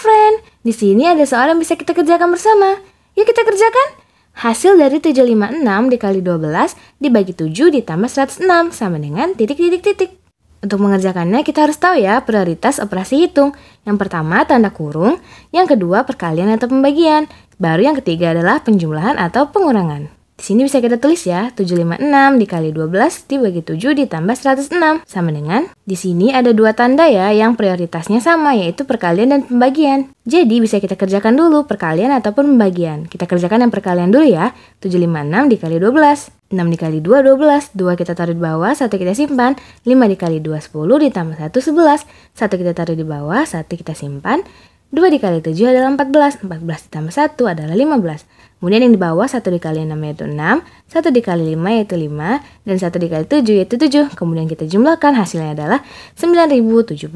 friend, di sini ada soal yang bisa kita kerjakan bersama. Yuk kita kerjakan. Hasil dari 756 dikali 12 dibagi 7 ditambah 106 sama dengan titik-titik-titik. Untuk mengerjakannya kita harus tahu ya prioritas operasi hitung. Yang pertama tanda kurung, yang kedua perkalian atau pembagian, baru yang ketiga adalah penjumlahan atau pengurangan. Di sini bisa kita tulis ya, 756 dikali 12 dibagi 7 ditambah 106. Sama dengan, di sini ada dua tanda ya yang prioritasnya sama, yaitu perkalian dan pembagian. Jadi bisa kita kerjakan dulu perkalian ataupun pembagian. Kita kerjakan yang perkalian dulu ya, 756 dikali 12. 6 dikali 2, 12. 2 kita taruh di bawah, 1 kita simpan. 5 dikali 2, 10 ditambah 1, 11. 1 kita taruh di bawah, 1 kita simpan. 2 dikali 7 adalah 14, 14 ditambah 1 adalah 15. Kemudian yang di bawah 1 dikali 6 yaitu 6, 1 dikali 5 yaitu 5, dan 1 dikali 7 yaitu 7. Kemudian kita jumlahkan hasilnya adalah 9072.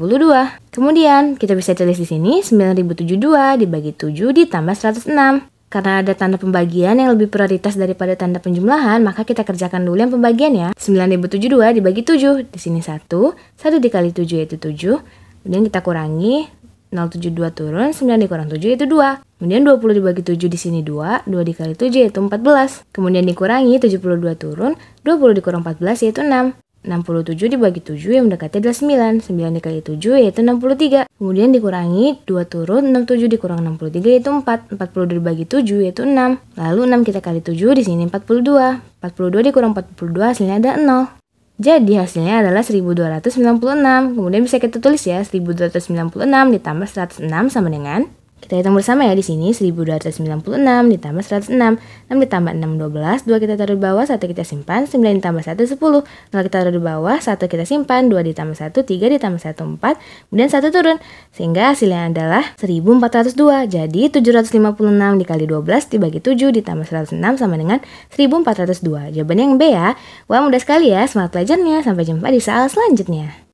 Kemudian kita bisa tulis di sini 9072 dibagi 7 ditambah 106. Karena ada tanda pembagian yang lebih prioritas daripada tanda penjumlahan, maka kita kerjakan dulu yang pembagian ya. 9072 dibagi 7, di sini 1, 1 dikali 7 yaitu 7, kemudian kita kurangi 072 turun, 9 dikurang 7 itu 2. Kemudian 20 dibagi 7 di sini 2, 2 dikali 7 yaitu 14. Kemudian dikurangi 72 turun, 20 dikurang 14 yaitu 6. 67 dibagi 7 yang mendekati adalah 9. 9 dikali 7 yaitu 63. Kemudian dikurangi 2 turun, 67 dikurang 63 yaitu 4. 40 dibagi 7 yaitu 6. Lalu 6 kita kali 7 di sini 42. 42 dikurang 42 hasilnya ada 0. Jadi hasilnya adalah 1296. Kemudian bisa kita tulis ya, 1296 ditambah 106 sama dengan kita hitung bersama ya di sini 1296 ditambah 106, 6 ditambah 6 12, 2 kita taruh di bawah, 1 kita simpan, 9 ditambah 1 10, 0 kita taruh di bawah, 1 kita simpan, 2 ditambah 1, 3 ditambah 1 4, kemudian 1 turun. Sehingga hasilnya adalah 1402. Jadi 756 dikali 12 dibagi 7 ditambah 106 sama dengan 1402. Jawaban yang B ya. Wah mudah sekali ya semangat pelajarnya. Sampai jumpa di soal selanjutnya.